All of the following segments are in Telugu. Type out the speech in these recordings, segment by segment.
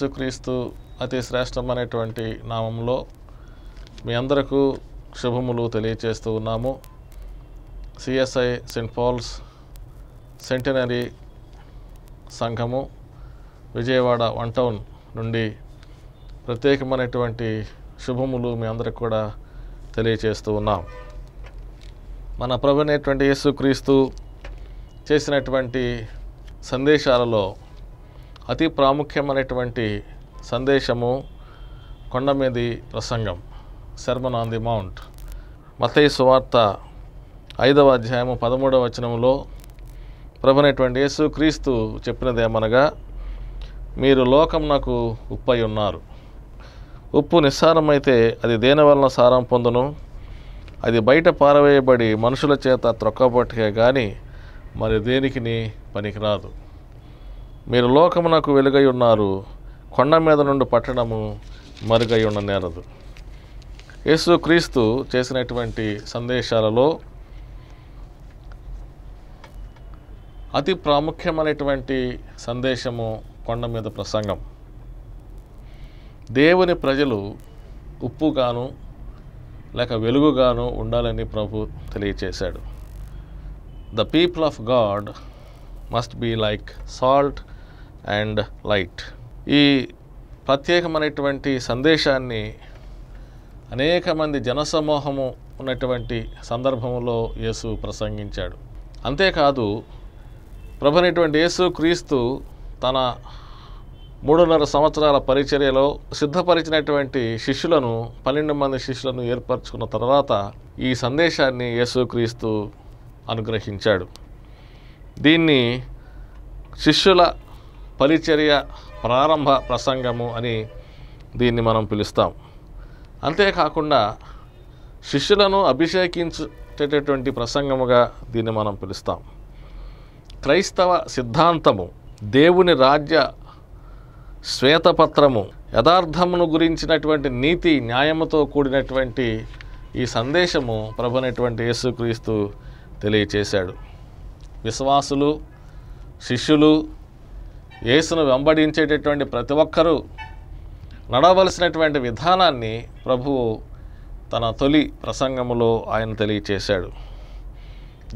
యేసుక్రీస్తు అతి శ్రేష్టమైనటువంటి నామంలో మీ అందరకు శుభములు తెలియచేస్తూ ఉన్నాము సిఎస్ఐ సెంట్ పాల్స్ సెంటినరీ సంఘము విజయవాడ వన్ టౌన్ నుండి ప్రత్యేకమైనటువంటి శుభములు మీ అందరికి కూడా తెలియచేస్తూ ఉన్నాం మన ప్రభునేటువంటి యేసుక్రీస్తు చేసినటువంటి సందేశాలలో అతి ప్రాముఖ్యమైనటువంటి సందేశము కొండమీది ప్రసంగం శర్మన్ ఆన్ ది మౌంట్ మతయ్య సువార్త ఐదవ అధ్యాయము పదమూడవ వచనంలో ప్రభునటువంటి యేసు క్రీస్తు చెప్పినదేమనగా మీరు లోకం నాకు ఉప్పై ఉన్నారు ఉప్పు నిస్సారమైతే అది దేని వలన సారం పొందును అది బయట పారవేయబడి మనుషుల చేత త్రొక్కబట్టుకే కానీ మరి దేనికి పనికిరాదు మీరు లోకమునకు వెలుగై ఉన్నారు కొండ మీద నుండి పట్టణము మరుగై ఉన్న నేరదు యేసు క్రీస్తు చేసినటువంటి సందేశాలలో అతి ప్రాముఖ్యమైనటువంటి సందేశము కొండ మీద ప్రసంగం దేవుని ప్రజలు ఉప్పుగాను లేక వెలుగుగాను ఉండాలని ప్రభు తెలియచేశాడు the people of God must be like salt and light ఈ ప్రత్యేకమైనటువంటి సందేశాన్ని అనేక మంది జనసమూహము ఉన్నటువంటి సందర్భంలో యేసు ప్రసంగించాడు అంతేకాదు ప్రభునటువంటి యేసు క్రీస్తు తన మూడున్నర సంవత్సరాల పరిచర్యలో సిద్ధపరిచినటువంటి శిష్యులను పన్నెండు మంది శిష్యులను ఏర్పరచుకున్న తర్వాత ఈ సందేశాన్ని యేసుక్రీస్తు అనుగ్రహించాడు దీన్ని శిష్యుల పరిచర్య ప్రారంభ ప్రసంగము అని దీన్ని మనం పిలుస్తాం అంతేకాకుండా శిష్యులను అభిషేకించేటటువంటి ప్రసంగముగా దీన్ని మనం పిలుస్తాం క్రైస్తవ సిద్ధాంతము దేవుని రాజ్య శ్వేతపత్రము యథార్థమును గురించినటువంటి నీతి న్యాయముతో కూడినటువంటి ఈ సందేశము ప్రభునటువంటి యేసుక్రీస్తు తెలియచేశాడు విశ్వాసులు శిష్యులు యేసును వెంబడించేటటువంటి ప్రతి ఒక్కరూ నడవలసినటువంటి విధానాన్ని ప్రభువు తన తొలి ప్రసంగములో ఆయన తెలియచేశాడు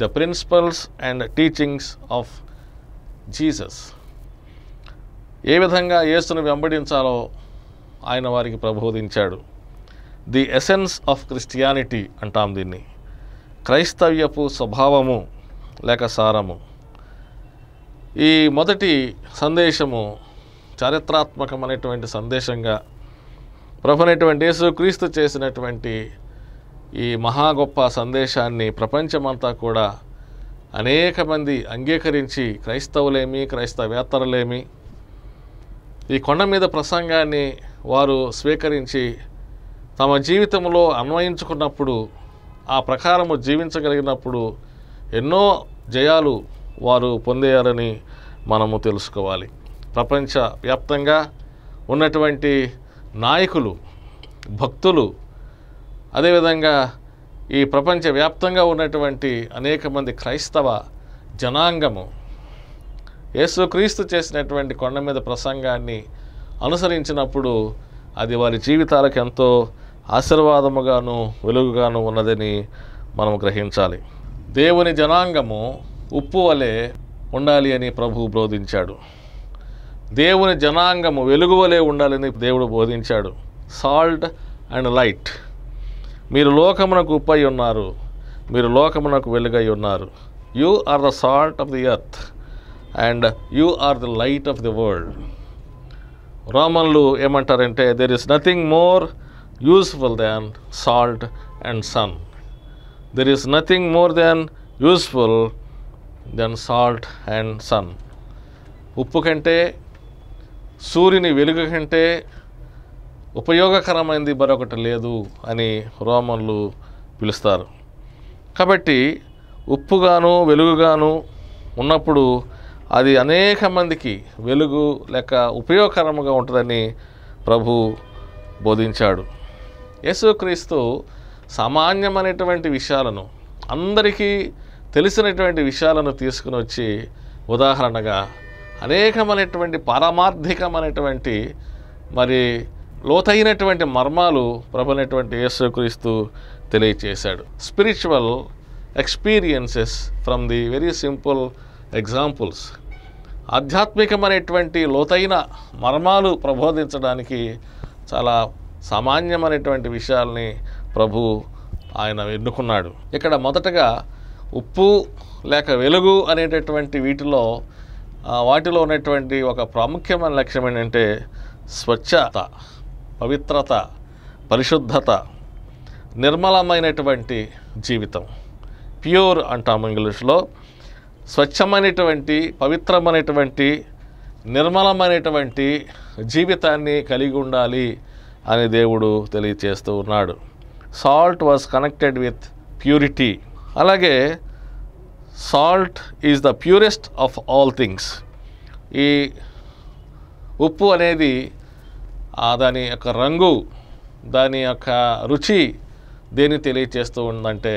the principles and teachings of Jesus ఏ విధంగా యేసును వెంబడించాలో ఆయన వారికి ప్రబోధించాడు ది ఎసెన్స్ ఆఫ్ క్రిస్టియానిటీ అంటాం దీన్ని క్రైస్తవ్యపు స్వభావము లేక సారము ఈ మొదటి సందేశము చారిత్రాత్మకమైనటువంటి సందేశంగా ప్రభునటువంటి యేసు క్రీస్తు చేసినటువంటి ఈ మహా గొప్ప సందేశాన్ని ప్రపంచమంతా కూడా అనేక మంది అంగీకరించి క్రైస్తవులేమి క్రైస్తవేత్తరులేమి ఈ కొండ మీద ప్రసంగాన్ని వారు స్వీకరించి తమ జీవితంలో అన్వయించుకున్నప్పుడు ఆ ప్రకారము జీవించగలిగినప్పుడు ఎన్నో జయాలు వారు పొందారని మనము తెలుసుకోవాలి ప్రపంచ వ్యాప్తంగా ఉన్నటువంటి నాయకులు భక్తులు అదేవిధంగా ఈ ప్రపంచ వ్యాప్తంగా ఉన్నటువంటి అనేక మంది క్రైస్తవ జనాంగము యేసుక్రీస్తు చేసినటువంటి కొండ మీద ప్రసంగాన్ని అనుసరించినప్పుడు అది వారి జీవితాలకు ఎంతో ఆశీర్వాదముగాను వెలుగుగాను ఉన్నదని మనం గ్రహించాలి దేవుని జనాంగము ఉప్పు వలె ఉండాలి అని ప్రభువు బోధించాడు దేవుని జనాంగము వెలుగు వలె ఉండాలని దేవుడు బోధించాడు సాల్ట్ అండ్ లైట్ మీరు లోకమునకు ఉప్పై ఉన్నారు మీరు లోకమునకు వెలుగై ఉన్నారు you are the salt of the earth and you are the light of the world రోమన్లు ఏమంటారంటే there is nothing more useful than salt and sun there is nothing more than useful than salt and sun ఉప్పు కంటే సూర్యుని వెలుగు కంటే ఉపయోగకరమైనది మరొకటి లేదు అని రోమన్లు పిలుస్తారు కాబట్టి ఉప్పుగాను వెలుగుగాను ఉన్నప్పుడు అది అనేక మందికి వెలుగు లేక ఉపయోగకరంగా ఉంటుందని ప్రభు బోధించాడు యేసుక్రీస్తు సామాన్యమైనటువంటి విషయాలను అందరికీ తెలిసినటువంటి విషయాలను తీసుకుని వచ్చి ఉదాహరణగా అనేకమైనటువంటి పారమార్థికమైనటువంటి మరి లోతైనటువంటి మర్మాలు ప్రభునటువంటి యేసుక్రీస్తు తెలియచేశాడు spiritual experiences from the very simple examples ఆధ్యాత్మికమైనటువంటి లోతైన మర్మాలు ప్రబోధించడానికి చాలా సామాన్యమైనటువంటి విషయాల్ని ప్రభు ఆయన ఎన్నుకున్నాడు ఇక్కడ మొదటగా ఉప్పు లేక వెలుగు అనేటటువంటి వీటిలో వాటిలో ఉన్నటువంటి ఒక ప్రాముఖ్యమైన లక్ష్యం ఏంటంటే స్వచ్ఛత పవిత్రత పరిశుద్ధత నిర్మలమైనటువంటి జీవితం ప్యూర్ అంటాము ఇంగ్లీష్లో స్వచ్ఛమైనటువంటి పవిత్రమైనటువంటి నిర్మలమైనటువంటి జీవితాన్ని కలిగి ఉండాలి అని దేవుడు తెలియచేస్తూ ఉన్నాడు salt was connected with purity అలాగే salt is the purest of all things ఈ ఉప్పు అనేది దాని యొక్క రంగు దాని యొక్క రుచి దేని తెలియచేస్తూ ఉందంటే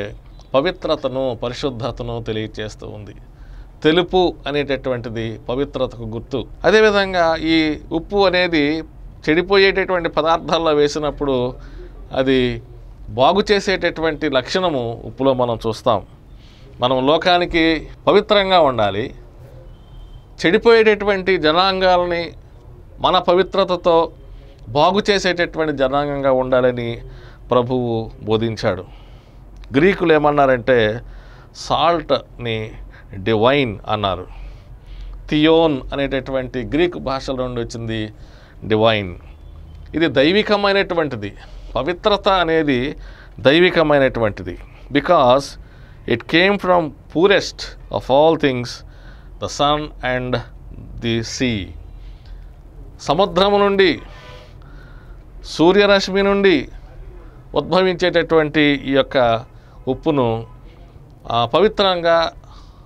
పవిత్రతను పరిశుద్ధతను తెలియచేస్తూ ఉంది తెలుపు అనేటటువంటిది పవిత్రతకు గుర్తు అదేవిధంగా ఈ ఉప్పు అనేది చెడిపోయేటటువంటి పదార్థాల్లో వేసినప్పుడు అది బాగు చేసేటటువంటి లక్షణము ఉప్పులో మనం చూస్తాం మనం లోకానికి పవిత్రంగా ఉండాలి చెడిపోయేటటువంటి జనాంగాలని మన పవిత్రతతో బాగు చేసేటటువంటి జనాంగంగా ఉండాలని ప్రభువు బోధించాడు గ్రీకులు ఏమన్నారంటే సాల్ట్ని డివైన్ అన్నారు థియోన్ అనేటటువంటి గ్రీకు భాషలో నుండి వచ్చింది డివైన్ ఇది దైవికమైనటువంటిది పవిత్రత అనేది దైవికమైనటువంటిది because it came from purest of all things the sun and the sea సముద్రము నుండి సూర్యరశ్మి నుండి ఉద్భవించేటటువంటి ఈ యొక్క ఉప్పును పవిత్రంగా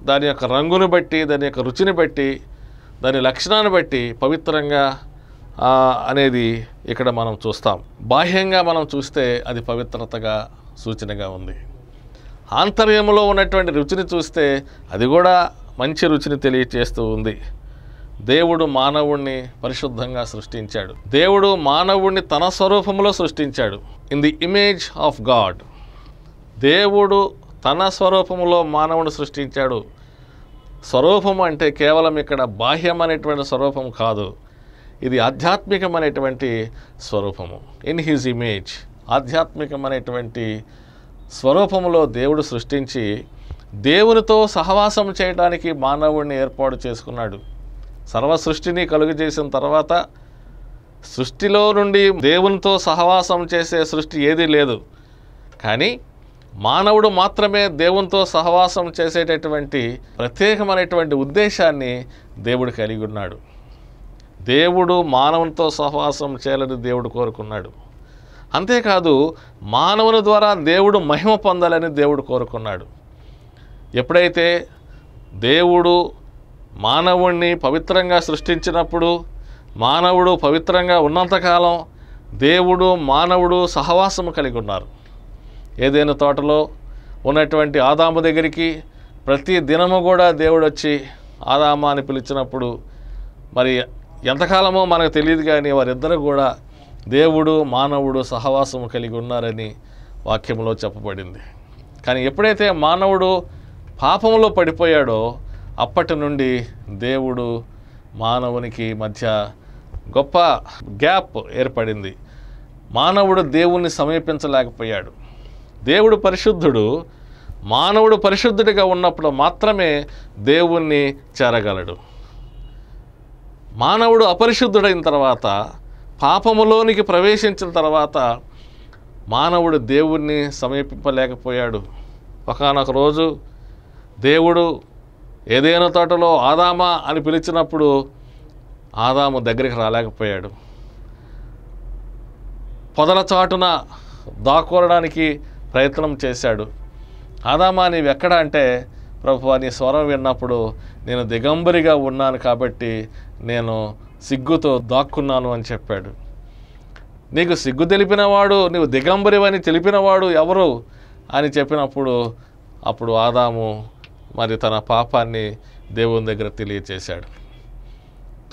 దాని యొక్క రంగును బట్టి దాని యొక్క రుచిని బట్టి దాని లక్షణాన్ని బట్టి పవిత్రంగా అనేది ఇక్కడ మనం చూస్తాం బాహ్యంగా మనం చూస్తే అది పవిత్రతగా సూచనగా ఉంది ఆంతర్యంలో ఉన్నటువంటి రుచిని చూస్తే అది కూడా మంచి రుచిని తెలియచేస్తూ ఉంది దేవుడు మానవుణ్ణి పరిశుద్ధంగా సృష్టించాడు దేవుడు మానవుణ్ణి తన స్వరూపంలో సృష్టించాడు in the image of God దేవుడు తన స్వరూపంలో మానవుని సృష్టించాడు స్వరూపం అంటే కేవలం ఇక్కడ బాహ్యం అనేటువంటి స్వరూపం కాదు ఇది ఆధ్యాత్మికమైనటువంటి స్వరూపము ఇన్ హిజ్ ఇమేజ్ ఆధ్యాత్మికమైనటువంటి స్వరూపములో దేవుడు సృష్టించి దేవునితో సహవాసం చేయడానికి మానవుడిని ఏర్పాటు చేసుకున్నాడు సర్వ సృష్టిని కలుగజేసిన తర్వాత సృష్టిలో నుండి దేవునితో సహవాసం చేసే సృష్టి ఏదీ లేదు కానీ మానవుడు మాత్రమే దేవునితో సహవాసం చేసేటటువంటి ప్రత్యేకమైనటువంటి ఉద్దేశాన్ని దేవుడు కలిగి ఉన్నాడు దేవుడు మానవునితో సహవాసం చేయాలని దేవుడు కోరుకున్నాడు అంతేకాదు మానవుని ద్వారా దేవుడు మహిమ పొందాలని దేవుడు కోరుకున్నాడు ఎప్పుడైతే దేవుడు మానవుణ్ణి పవిత్రంగా సృష్టించినప్పుడు మానవుడు పవిత్రంగా ఉన్నంతకాలం దేవుడు మానవుడు సహవాసం కలిగి ఉన్నారు ఏదైనా తోటలో ఉన్నటువంటి ఆదాము దగ్గరికి ప్రతి దినము కూడా దేవుడు వచ్చి ఆదామా అని పిలిచినప్పుడు మరి ఎంతకాలమో మనకు తెలియదు కానీ వారిద్దరూ కూడా దేవుడు మానవుడు సహవాసము కలిగి ఉన్నారని వాక్యంలో చెప్పబడింది కానీ ఎప్పుడైతే మానవుడు పాపంలో పడిపోయాడో అప్పటి నుండి దేవుడు మానవునికి మధ్య గొప్ప గ్యాప్ ఏర్పడింది మానవుడు దేవుణ్ణి సమీపించలేకపోయాడు దేవుడు పరిశుద్ధుడు మానవుడు పరిశుద్ధుడిగా ఉన్నప్పుడు మాత్రమే దేవుణ్ణి చేరగలడు మానవుడు అపరిశుద్ధుడైన తర్వాత పాపములోనికి ప్రవేశించిన తర్వాత మానవుడు దేవుణ్ణి సమీపింపలేకపోయాడు ఒకనొక రోజు దేవుడు ఏదైనా తోటలో ఆదామా అని పిలిచినప్పుడు ఆదాము దగ్గరికి రాలేకపోయాడు పొదల చాటున దాకూరడానికి ప్రయత్నం చేశాడు ఆదామా నీవెక్కడ అంటే ప్రభు నీ స్వరం విన్నప్పుడు నేను దిగంబరిగా ఉన్నాను కాబట్టి నేను సిగ్గుతో దాక్కున్నాను అని చెప్పాడు నీకు సిగ్గు తెలిపినవాడు నీవు దిగంబరివని తెలిపినవాడు ఎవరు అని చెప్పినప్పుడు అప్పుడు ఆదాము మరి తన పాపాన్ని దేవుని దగ్గర తెలియచేశాడు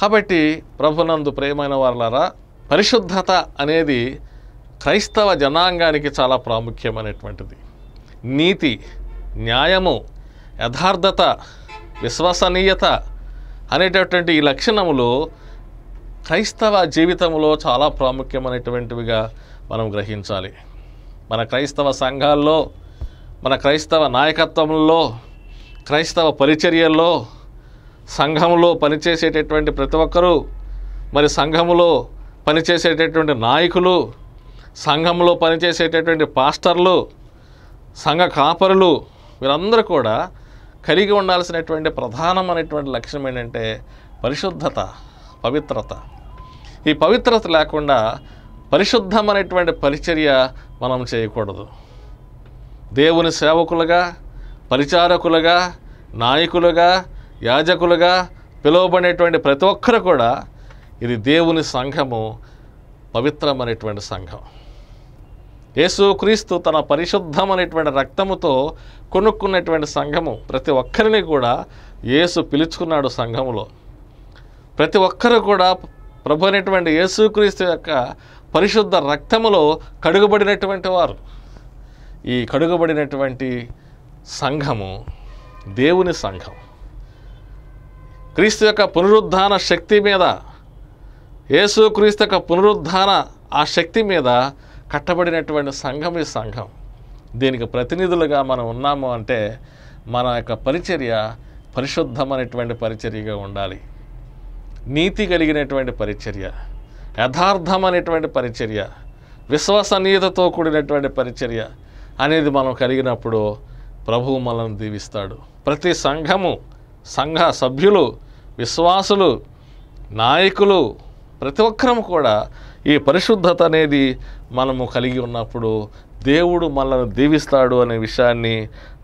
కాబట్టి ప్రభునందు ప్రేమైన వాళ్ళరా పరిశుద్ధత అనేది క్రైస్తవ జనాంగానికి చాలా ప్రాముఖ్యమైనటువంటిది నీతి న్యాయము యథార్థత విశ్వసనీయత అనేటటువంటి ఈ లక్షణములు క్రైస్తవ జీవితంలో చాలా ప్రాముఖ్యమైనటువంటివిగా మనం గ్రహించాలి మన క్రైస్తవ సంఘాల్లో మన క్రైస్తవ నాయకత్వంలో క్రైస్తవ పరిచర్యల్లో సంఘంలో పనిచేసేటటువంటి ప్రతి ఒక్కరూ మరి సంఘంలో పనిచేసేటటువంటి నాయకులు సంఘంలో పనిచేసేటటువంటి పాస్టర్లు సంఘ కాపరులు వీరందరూ కూడా కలిగి ఉండాల్సినటువంటి ప్రధానమైనటువంటి లక్ష్యం ఏంటంటే పరిశుద్ధత పవిత్రత ఈ పవిత్రత లేకుండా పరిశుద్ధమైనటువంటి పరిచర్య మనం చేయకూడదు దేవుని సేవకులుగా పరిచారకులుగా నాయకులుగా యాజకులుగా పిలువబడేటువంటి ప్రతి ఒక్కరు కూడా ఇది దేవుని సంఘము పవిత్రమైనటువంటి సంఘం యేసుక్రీస్తు తన పరిశుద్ధమైనటువంటి రక్తముతో కొనుక్కున్నటువంటి సంఘము ప్రతి ఒక్కరిని కూడా యేసు పిలుచుకున్నాడు సంఘములో ప్రతి ఒక్కరు కూడా ప్రభు అనేటువంటి యేసుక్రీస్తు యొక్క పరిశుద్ధ రక్తములో కడుగుబడినటువంటి వారు ఈ కడుగుబడినటువంటి సంఘము దేవుని సంఘం క్రీస్తు యొక్క పునరుద్ధాన శక్తి మీద యేసుక్రీస్తు యొక్క పునరుద్ధాన ఆ శక్తి మీద కట్టబడినటువంటి సంఘం ఈ సంఘం దీనికి ప్రతినిధులుగా మనం ఉన్నాము అంటే మన యొక్క పరిచర్య పరిశుద్ధమైనటువంటి పరిచర్యగా ఉండాలి నీతి కలిగినటువంటి పరిచర్య యథార్థమైనటువంటి పరిచర్య విశ్వసనీయతతో కూడినటువంటి పరిచర్య అనేది మనం కలిగినప్పుడు ప్రభువు మనల్ని దీవిస్తాడు ప్రతి సంఘము సంఘ సభ్యులు విశ్వాసులు నాయకులు ప్రతి ఒక్కరము కూడా ఈ పరిశుద్ధత అనేది మనము కలిగి ఉన్నప్పుడు దేవుడు మనల్ని దీవిస్తాడు అనే విషయాన్ని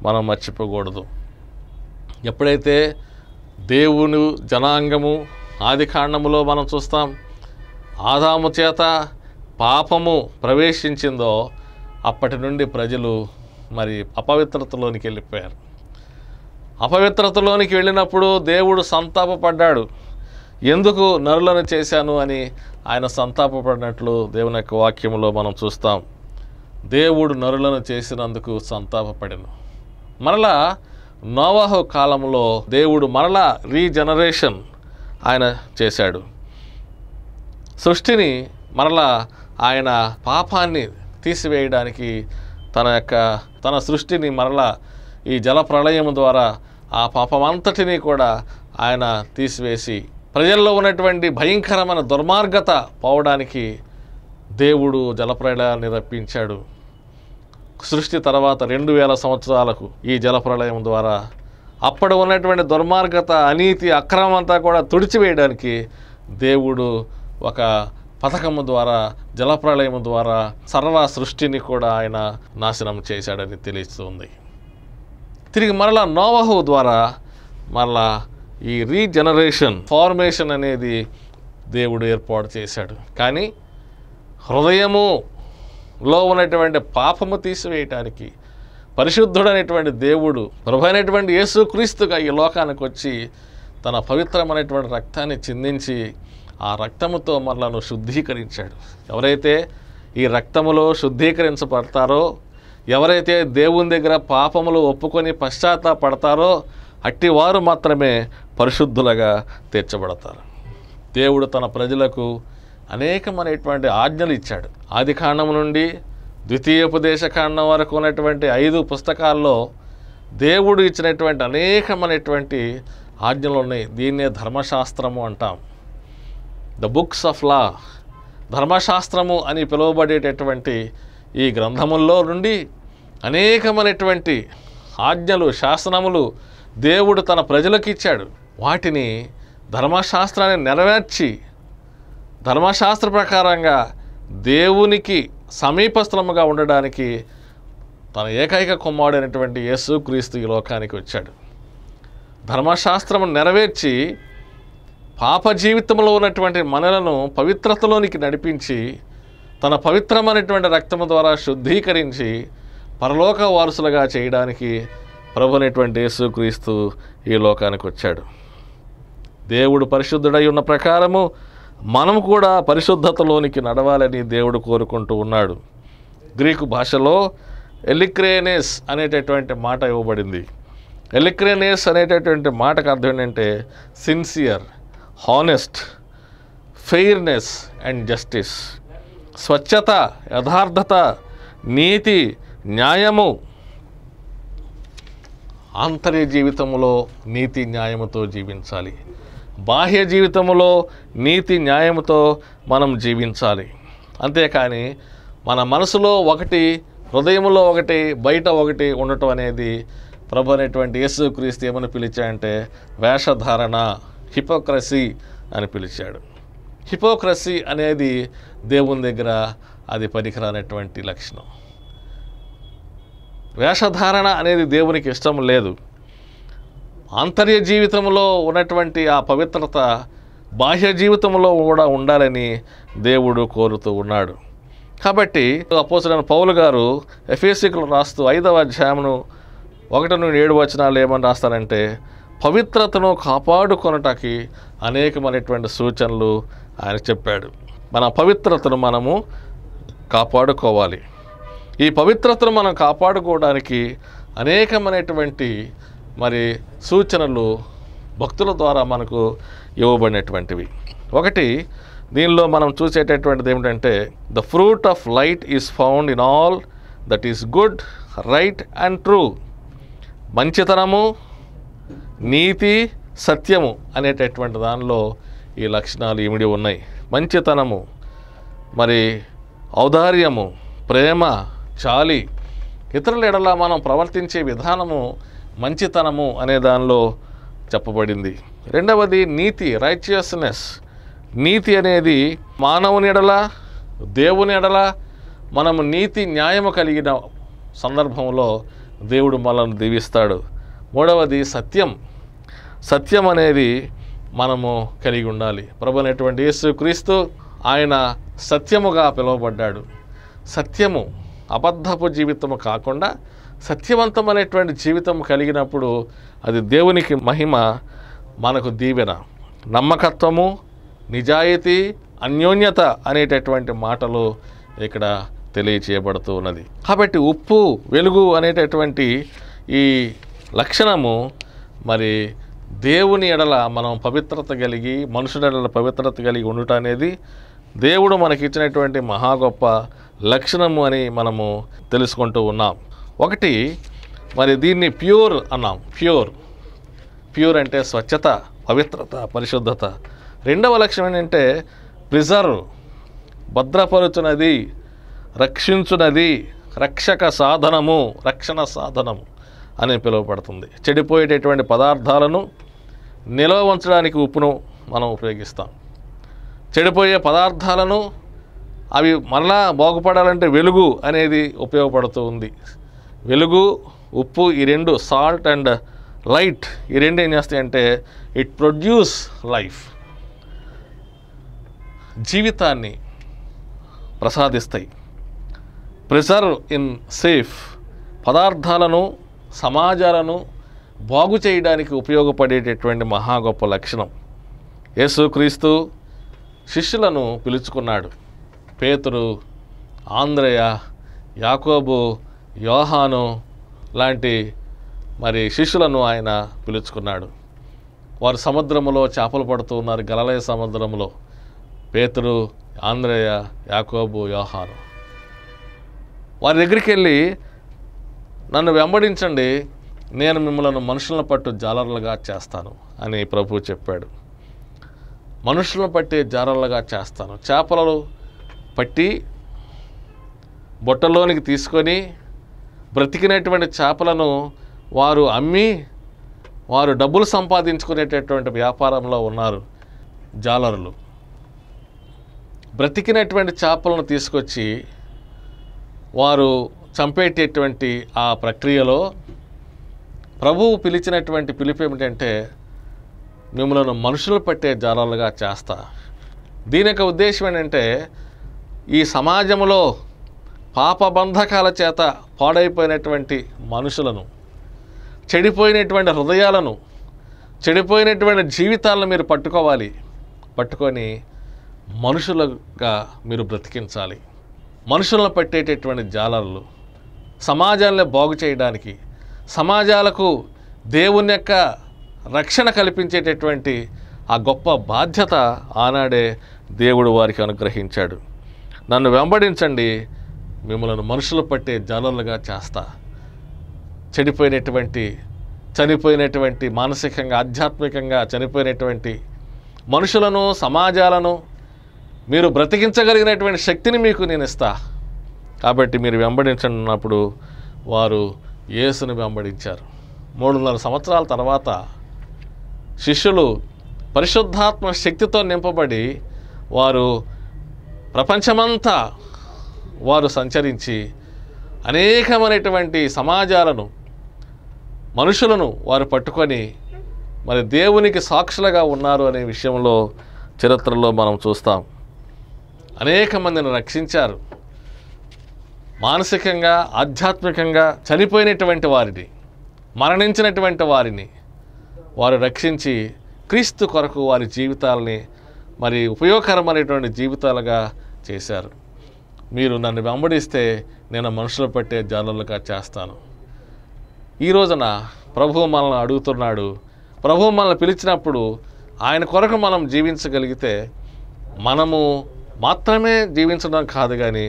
మనం మర్చిపోకూడదు ఎప్పుడైతే దేవుని జనాంగము ఆది కాండములో మనం చూస్తాం ఆదాము చేత పాపము ప్రవేశించిందో అప్పటి నుండి ప్రజలు మరి అపవిత్రతలోనికి వెళ్ళిపోయారు అపవిత్రతలోనికి వెళ్ళినప్పుడు దేవుడు సంతాపపడ్డాడు ఎందుకు నరులను చేశాను అని ఆయన సంతాపపడినట్లు దేవుని యొక్క వాక్యంలో మనం చూస్తాం దేవుడు నరులను చేసినందుకు సంతాపడిను మరలా నోవాహు కాలంలో దేవుడు మరలా రీజనరేషన్ ఆయన చేశాడు సృష్టిని మరలా ఆయన పాపాన్ని తీసివేయడానికి తన యొక్క తన సృష్టిని మరలా ఈ జల ప్రళయం ద్వారా ఆ పాపమంతటినీ కూడా ఆయన తీసివేసి ప్రజల్లో ఉన్నటువంటి భయంకరమైన దుర్మార్గత పోవడానికి దేవుడు జలప్రళయాన్ని రప్పించాడు సృష్టి తర్వాత రెండు వేల సంవత్సరాలకు ఈ జలప్రళయం ద్వారా అప్పుడు ఉన్నటువంటి దుర్మార్గత అనీతి అక్రమం అంతా కూడా తుడిచివేయడానికి దేవుడు ఒక పథకము ద్వారా జలప్రళయం ద్వారా సర్వ సృష్టిని కూడా ఆయన నాశనం చేశాడని తెలుస్తుంది తిరిగి మరలా నోవహు ద్వారా మరలా ఈ రీజనరేషన్ ఫార్మేషన్ అనేది దేవుడు ఏర్పాటు చేశాడు కానీ హృదయములో ఉన్నటువంటి పాపము తీసివేయటానికి పరిశుద్ధుడైనటువంటి దేవుడు ప్రభైనటువంటి యేసుక్రీస్తుగా ఈ లోకానికి వచ్చి తన పవిత్రమైనటువంటి రక్తాన్ని చిందించి ఆ రక్తముతో మనలను శుద్ధీకరించాడు ఎవరైతే ఈ రక్తములో శుద్ధీకరించబడతారో ఎవరైతే దేవుని దగ్గర పాపములు ఒప్పుకొని పశ్చాత్తాపడతారో అట్టి వారు మాత్రమే పరిశుద్ధులుగా తీర్చబడతారు దేవుడు తన ప్రజలకు అనేకమైనటువంటి ఆజ్ఞలు ఇచ్చాడు ఆది కాండం నుండి ద్వితీయోపదేశ కాండం వరకు ఉన్నటువంటి ఐదు పుస్తకాల్లో దేవుడు ఇచ్చినటువంటి అనేకమైనటువంటి ఆజ్ఞలు ఉన్నాయి దీన్నే ధర్మశాస్త్రము అంటాం ద బుక్స్ ఆఫ్ లా ధర్మశాస్త్రము అని పిలువబడేటటువంటి ఈ గ్రంథముల్లో నుండి అనేకమైనటువంటి ఆజ్ఞలు శాసనములు దేవుడు తన ప్రజలకు ఇచ్చాడు వాటిని ధర్మశాస్త్రాన్ని నెరవేర్చి ధర్మశాస్త్ర ప్రకారంగా దేవునికి సమీపస్థలముగా ఉండడానికి తన ఏకైక కుమారుడు అయినటువంటి యేసుక్రీస్తు ఈ లోకానికి వచ్చాడు ధర్మశాస్త్రము నెరవేర్చి పాప జీవితంలో ఉన్నటువంటి మనలను పవిత్రతలోనికి నడిపించి తన పవిత్రమైనటువంటి రక్తము ద్వారా శుద్ధీకరించి పరలోక వారసులుగా చేయడానికి ప్రభు అనేటువంటి యేసుక్రీస్తు ఈ లోకానికి వచ్చాడు దేవుడు పరిశుద్ధుడై ఉన్న ప్రకారము మనం కూడా పరిశుద్ధతలోనికి నడవాలని దేవుడు కోరుకుంటూ ఉన్నాడు గ్రీకు భాషలో ఎలిక్రేనేస్ అనేటటువంటి మాట ఇవ్వబడింది ఎలిక్రేనేస్ అనేటటువంటి మాటకు అర్థం ఏంటంటే sincere honest fairness and justice స్వచ్ఛత యథార్థత నీతి న్యాయము ఆంతర్య జీవితంలో నీతి న్యాయముతో జీవించాలి బాహ్య జీవితంలో నీతి న్యాయముతో మనం జీవించాలి అంతేకాని మన మనసులో ఒకటి హృదయంలో ఒకటి బయట ఒకటి ఉండటం అనేది ప్రభు అనేటువంటి యేసు క్రీస్తు ఏమని పిలిచాడంటే వేషధారణ హిపోక్రసీ అని పిలిచాడు హిపోక్రసీ అనేది దేవుని దగ్గర అది పనికిరానటువంటి లక్షణం వేషధారణ అనేది దేవునికి ఇష్టం లేదు ఆంతర్య జీవితంలో ఉన్నటువంటి ఆ పవిత్రత బాహ్య జీవితంలో కూడా ఉండాలని దేవుడు కోరుతూ ఉన్నాడు కాబట్టి అపోసరైన పౌలు గారు ఎఫ్ఎస్సికులు రాస్తూ ఐదవ అధ్యాయమును ఒకటి నుండి ఏడు వచనాలు ఏమని రాస్తారంటే పవిత్రతను కాపాడుకొనటానికి అనేకమైనటువంటి సూచనలు ఆయన చెప్పాడు మన పవిత్రతను మనము కాపాడుకోవాలి ఈ పవిత్రతను మనం కాపాడుకోవడానికి అనేకమైనటువంటి మరి సూచనలు భక్తుల ద్వారా మనకు ఇవ్వబడినటువంటివి ఒకటి దీనిలో మనం చూసేటటువంటిది ఏమిటంటే the fruit of light is found in all that is good right and true మంచితనము నీతి సత్యము అనేటటువంటి దానిలో ఈ లక్షణాలు ఇమిడి ఉన్నాయి మంచితనము మరి ఔదార్యము ప్రేమ చాలి ఇతరుల ఎడల మనం ప్రవర్తించే విధానము మంచితనము అనే దానిలో చెప్పబడింది రెండవది నీతి రైచియస్నెస్ నీతి అనేది మానవుని ఎడల దేవుని ఎడల మనము నీతి న్యాయము కలిగిన సందర్భంలో దేవుడు మనల్ని దీవిస్తాడు మూడవది సత్యం సత్యం అనేది మనము కలిగి ఉండాలి ప్రభు అనేటువంటి యేసు క్రీస్తు ఆయన సత్యముగా పిలువబడ్డాడు సత్యము అబద్ధపు జీవితము కాకుండా సత్యవంతమైనటువంటి జీవితం కలిగినప్పుడు అది దేవునికి మహిమ మనకు దీవెన నమ్మకత్వము నిజాయితీ అన్యోన్యత అనేటటువంటి మాటలు ఇక్కడ తెలియచేయబడుతూ ఉన్నది కాబట్టి ఉప్పు వెలుగు అనేటటువంటి ఈ లక్షణము మరి దేవుని ఎడల మనం పవిత్రత కలిగి మనుషుల ఎడల పవిత్రత కలిగి ఉండటం అనేది దేవుడు మనకిచ్చినటువంటి మహా గొప్ప లక్షణము అని మనము తెలుసుకుంటూ ఉన్నాం ఒకటి మరి దీన్ని ప్యూర్ అన్నాం ప్యూర్ ప్యూర్ అంటే స్వచ్ఛత పవిత్రత పరిశుద్ధత రెండవ లక్షణం ఏంటంటే ప్రిజర్వ్ భద్రపరుచునది రక్షించునది రక్షక సాధనము రక్షణ సాధనము అని పిలువబడుతుంది చెడిపోయేటటువంటి పదార్థాలను నిల్వ ఉంచడానికి ఉప్పును మనం ఉపయోగిస్తాం చెడిపోయే పదార్థాలను అవి మరలా బాగుపడాలంటే వెలుగు అనేది ఉపయోగపడుతూ ఉంది వెలుగు ఉప్పు ఈ రెండు సాల్ట్ అండ్ లైట్ ఈ రెండు ఏం చేస్తాయంటే ఇట్ ప్రొడ్యూస్ లైఫ్ జీవితాన్ని ప్రసాదిస్తాయి ప్రిజర్వ్ ఇన్ సేఫ్ పదార్థాలను సమాజాలను బాగు చేయడానికి ఉపయోగపడేటటువంటి మహా గొప్ప లక్షణం యేసుక్రీస్తు శిష్యులను పిలుచుకున్నాడు పేతురు ఆంధ్రయ యాకోబు యోహాను లాంటి మరి శిష్యులను ఆయన పిలుచుకున్నాడు వారు సముద్రంలో చేపలు పడుతూ ఉన్నారు గలలయ సముద్రంలో పేతురు ఆంధ్రయ యాకోబు యోహాను వారి దగ్గరికి వెళ్ళి నన్ను వెంబడించండి నేను మిమ్మల్ని మనుషులను పట్టు జాలర్లుగా చేస్తాను అని ప్రభువు చెప్పాడు మనుషులను పట్టే జాలర్లుగా చేస్తాను చేపలు పట్టి బుట్టలోనికి తీసుకొని బ్రతికినటువంటి చేపలను వారు అమ్మి వారు డబ్బులు సంపాదించుకునేటటువంటి వ్యాపారంలో ఉన్నారు జాలరులు బ్రతికినటువంటి చేపలను తీసుకొచ్చి వారు చంపేటటువంటి ఆ ప్రక్రియలో ప్రభువు పిలిచినటువంటి పిలుపు ఏమిటంటే మిమ్మలను మనుషులు పట్టే జాలలుగా చేస్తా దీని యొక్క ఉద్దేశం ఏంటంటే ఈ సమాజంలో పాపబంధకాల చేత పాడైపోయినటువంటి మనుషులను చెడిపోయినటువంటి హృదయాలను చెడిపోయినటువంటి జీవితాలను మీరు పట్టుకోవాలి పట్టుకొని మనుషులుగా మీరు బ్రతికించాలి మనుషులను పట్టేటటువంటి జాలర్లు సమాజాన్ని బాగు చేయడానికి సమాజాలకు దేవుని యొక్క రక్షణ కల్పించేటటువంటి ఆ గొప్ప బాధ్యత ఆనాడే దేవుడు వారికి అనుగ్రహించాడు నన్ను వెంబడించండి మిమ్మల్ని మనుషులు పట్టే జాలర్లుగా చేస్తా చెడిపోయినటువంటి చనిపోయినటువంటి మానసికంగా ఆధ్యాత్మికంగా చనిపోయినటువంటి మనుషులను సమాజాలను మీరు బ్రతికించగలిగినటువంటి శక్తిని మీకు నేను ఇస్తా కాబట్టి మీరు వెంబడించినప్పుడు వారు యేసును వెంబడించారు మూడున్నర సంవత్సరాల తర్వాత శిష్యులు పరిశుద్ధాత్మ శక్తితో నింపబడి వారు ప్రపంచమంతా వారు సంచరించి అనేకమైనటువంటి సమాజాలను మనుషులను వారు పట్టుకొని మరి దేవునికి సాక్షులుగా ఉన్నారు అనే విషయంలో చరిత్రలో మనం చూస్తాం అనేక మందిని రక్షించారు మానసికంగా ఆధ్యాత్మికంగా చనిపోయినటువంటి వారిని మరణించినటువంటి వారిని వారు రక్షించి క్రీస్తు కొరకు వారి జీవితాలని మరి ఉపయోగకరమైనటువంటి జీవితాలుగా చేశారు మీరు నన్ను వెంబడిస్తే నేను మనుషులు పట్టే జాలలుగా చేస్తాను ఈ రోజున ప్రభు మనల్ని అడుగుతున్నాడు ప్రభు మనల్ని పిలిచినప్పుడు ఆయన కొరకు మనం జీవించగలిగితే మనము మాత్రమే జీవించడం కాదు కానీ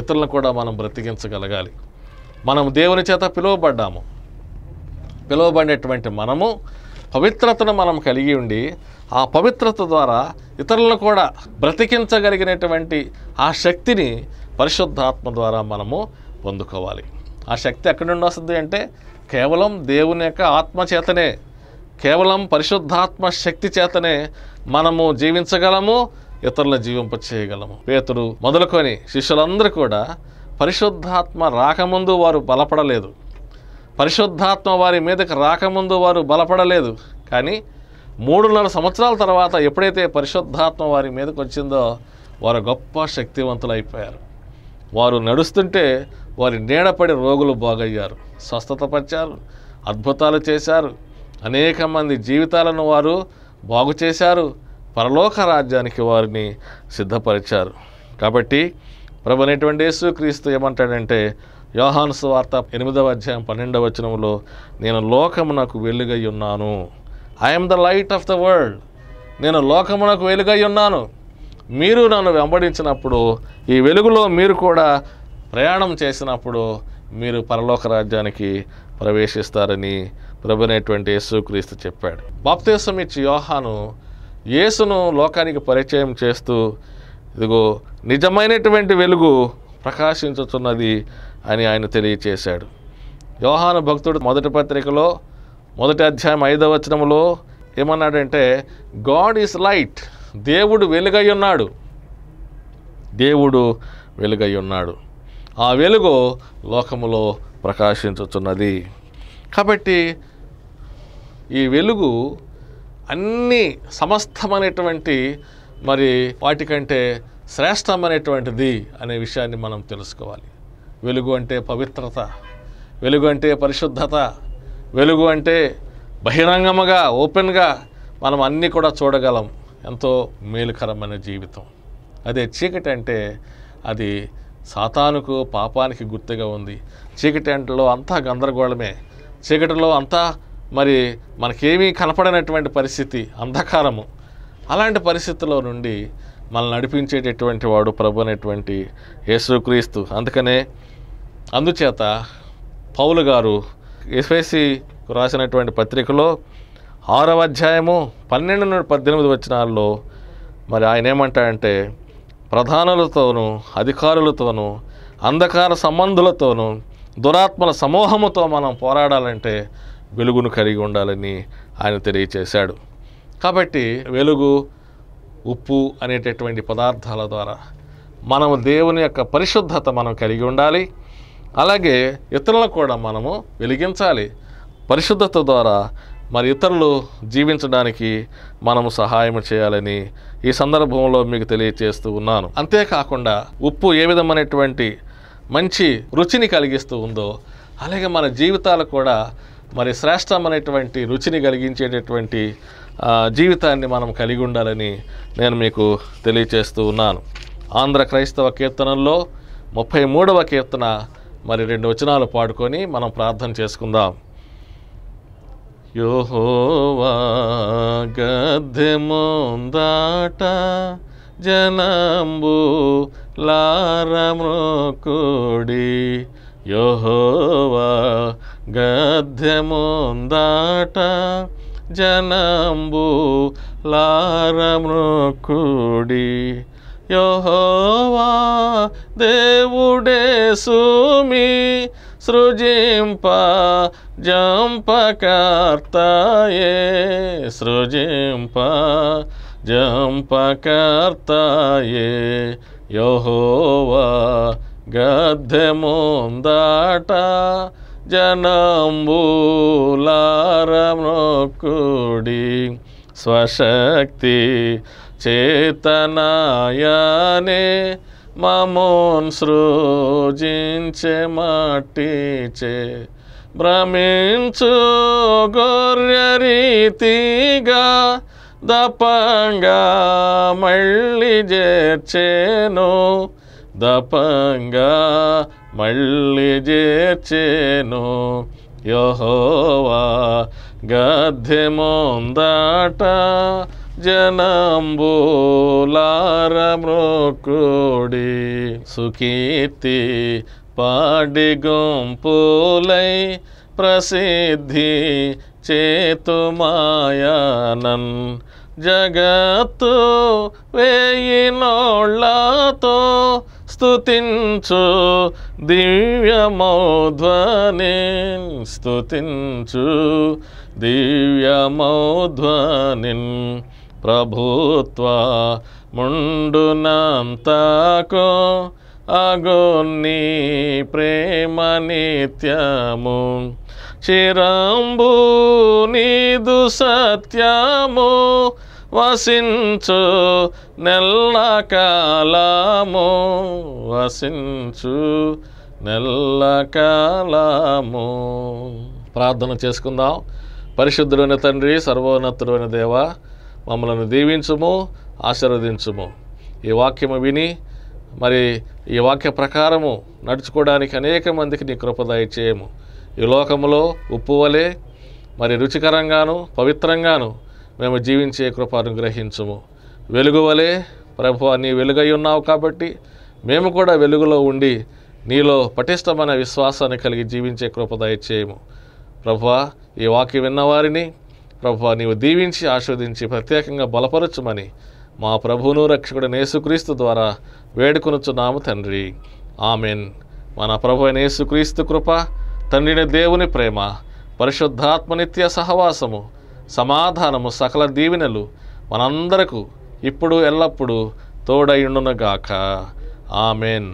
ఇతరులను కూడా మనం బ్రతికించగలగాలి మనం దేవుని చేత పిలువబడ్డాము పిలువబడినటువంటి మనము పవిత్రతను మనం కలిగి ఉండి ఆ పవిత్రత ద్వారా ఇతరులను కూడా బ్రతికించగలిగినటువంటి ఆ శక్తిని పరిశుద్ధాత్మ ద్వారా మనము పొందుకోవాలి ఆ శక్తి ఎక్కడి నుండి వస్తుంది అంటే కేవలం దేవుని యొక్క ఆత్మ చేతనే కేవలం పరిశుద్ధాత్మ శక్తి చేతనే మనము జీవించగలము ఇతరులను జీవింప చేయగలము పేతుడు మొదలుకొని శిష్యులందరూ కూడా పరిశుద్ధాత్మ రాకముందు వారు బలపడలేదు పరిశుద్ధాత్మ వారి మీదకి రాకముందు వారు బలపడలేదు కానీ మూడున్నర సంవత్సరాల తర్వాత ఎప్పుడైతే పరిశుద్ధాత్మ వారి మీదకి వచ్చిందో వారు గొప్ప శక్తివంతులు అయిపోయారు వారు నడుస్తుంటే వారి నీడపడి రోగులు బాగయ్యారు స్వస్థత పరిచారు అద్భుతాలు చేశారు అనేక మంది జీవితాలను వారు బాగు చేశారు పరలోక రాజ్యానికి వారిని సిద్ధపరిచారు కాబట్టి ప్రభు అనేటువంటి యేసుక్రీస్తు ఏమంటాడంటే యోహాను వార్త ఎనిమిదవ అధ్యాయం పన్నెండవ వచనంలో నేను లోకమునకు వెలుగై ఉన్నాను I'm the light of the world నేను లోకమునకు వెలుగై ఉన్నాను మీరు నన్ను వెంబడించినప్పుడు ఈ వెలుగులో మీరు కూడా ప్రయాణం చేసినప్పుడు మీరు పరలోక రాజ్యానికి ప్రవేశిస్తారని ప్రభునేటువంటి యేసుక్రీస్తు చెప్పాడు బాప్తేశం ఇచ్చి యోహాను యేసును లోకానికి పరిచయం చేస్తూ ఇదిగో నిజమైనటువంటి వెలుగు ప్రకాశించుతున్నది అని ఆయన తెలియచేశాడు యోహాను భక్తుడు మొదటి పత్రికలో మొదటి అధ్యాయం ఐదవ వచనంలో ఏమన్నాడంటే గాడ్ ఈస్ లైట్ దేవుడు వెలుగై ఉన్నాడు దేవుడు వెలుగై ఉన్నాడు ఆ వెలుగు లోకములో ప్రకాశించుతున్నది కాబట్టి ఈ వెలుగు అన్ని సమస్తమైనటువంటి మరి వాటికంటే శ్రేష్టమైనటువంటిది అనే విషయాన్ని మనం తెలుసుకోవాలి వెలుగు అంటే పవిత్రత వెలుగు అంటే పరిశుద్ధత వెలుగు అంటే బహిరంగముగా ఓపెన్గా మనం అన్నీ కూడా చూడగలం ఎంతో మేలుకరమైన జీవితం అదే చీకటి అంటే అది సాతానుకు పాపానికి గుర్తుగా ఉంది చీకటి అంటలో అంతా గందరగోళమే చీకటిలో అంతా మరి మనకేమీ కనపడనటువంటి పరిస్థితి అంధకారము అలాంటి పరిస్థితుల్లో నుండి మనల్ని నడిపించేటటువంటి వాడు ప్రభు అనేటువంటి యేసుక్రీస్తు అందుకనే అందుచేత పౌలు గారు ఎస్ఎస్సి రాసినటువంటి పత్రికలో ఆరవ అధ్యాయము పన్నెండు నుండి పద్దెనిమిది వచనాల్లో మరి ఆయన ఏమంటాడంటే ప్రధానులతోనూ అధికారులతోనూ అంధకార సంబంధులతోనూ దురాత్మల సమూహముతో మనం పోరాడాలంటే వెలుగును కలిగి ఉండాలని ఆయన తెలియచేశాడు కాబట్టి వెలుగు ఉప్పు అనేటటువంటి పదార్థాల ద్వారా మనము దేవుని యొక్క పరిశుద్ధత మనం కలిగి ఉండాలి అలాగే ఇతరులను కూడా మనము వెలిగించాలి పరిశుద్ధత ద్వారా మరి ఇతరులు జీవించడానికి మనము సహాయం చేయాలని ఈ సందర్భంలో మీకు తెలియచేస్తూ ఉన్నాను అంతేకాకుండా ఉప్పు ఏ విధమైనటువంటి మంచి రుచిని కలిగిస్తూ ఉందో అలాగే మన జీవితాలు కూడా మరి శ్రేష్టమైనటువంటి రుచిని కలిగించేటటువంటి జీవితాన్ని మనం కలిగి ఉండాలని నేను మీకు తెలియచేస్తూ ఉన్నాను ఆంధ్ర క్రైస్తవ కీర్తనల్లో ముప్పై మూడవ కీర్తన మరి రెండు వచనాలు పాడుకొని మనం ప్రార్థన చేసుకుందాం యోహోవా గద్దెమోందాట జనంబు లారమ్రోకుడి యోహోవా గద్దెమోందాట జనంబు లారమృకుడి యోహోవా దేవుడే సుమి సృజింప జంపకర్తయే సృజింప జంపకర్తయే యోహోవా గద్దె ముందాట జనంబూలారమొక్కుడి స్వశక్తి చేతనాయానే మమోన్ సృజించే మట్టిచే భ్రమించు గొర్రీతిగా దపంగా మళ్ళీ చేర్చేను దపంగా మళ్ళీ చేర్చేను యహోవా గద్దెమొందాట జనంబూలారమ్రోకుడి సుకీర్తి పాడి గుంపులై ప్రసిద్ధి చేతుమాయనన్ జగత్తు వేయినోళ్ళతో స్తుతించు దివ్యమోధ్వని స్తుతించు దివ్యమోధ్వని ప్రభుత్వ ముండునంతకు అగోన్ని ప్రేమ నిత్యము చిరంబు నీదు సత్యము వసించు నెల్ల కాలము వసించు నెల్ల కాలము ప్రార్థన చేసుకుందాం పరిశుద్ధుడైన తండ్రి సర్వోన్నతుడైన దేవ మమ్మలను దీవించుము ఆశీర్వదించుము ఈ వాక్యము విని మరి ఈ వాక్య ప్రకారము నడుచుకోవడానికి అనేక మందికి నీ కృపదాయ చేయము ఈ లోకములో ఉప్పు వలె మరి రుచికరంగాను పవిత్రంగాను మేము జీవించే కృప అనుగ్రహించము వెలుగువలే ప్రభు నీ వెలుగై ఉన్నావు కాబట్టి మేము కూడా వెలుగులో ఉండి నీలో పటిష్టమైన విశ్వాసాన్ని కలిగి జీవించే కృప దయచేయము ప్రభు ఈ వాక్యం విన్నవారిని ప్రభు నీవు దీవించి ఆస్వాదించి ప్రత్యేకంగా బలపరచుమని మా ప్రభువును రక్షకుడు నేసుక్రీస్తు ద్వారా వేడుకొనుచున్నాము తండ్రి ఆమెన్ మన ప్రభు నేసుక్రీస్తు కృప తండ్రిని దేవుని ప్రేమ పరిశుద్ధాత్మనిత్య సహవాసము సమాధానము సకల దీవెనలు మనందరకు ఇప్పుడు ఎల్లప్పుడూ తోడయుండునగాక ఆమెన్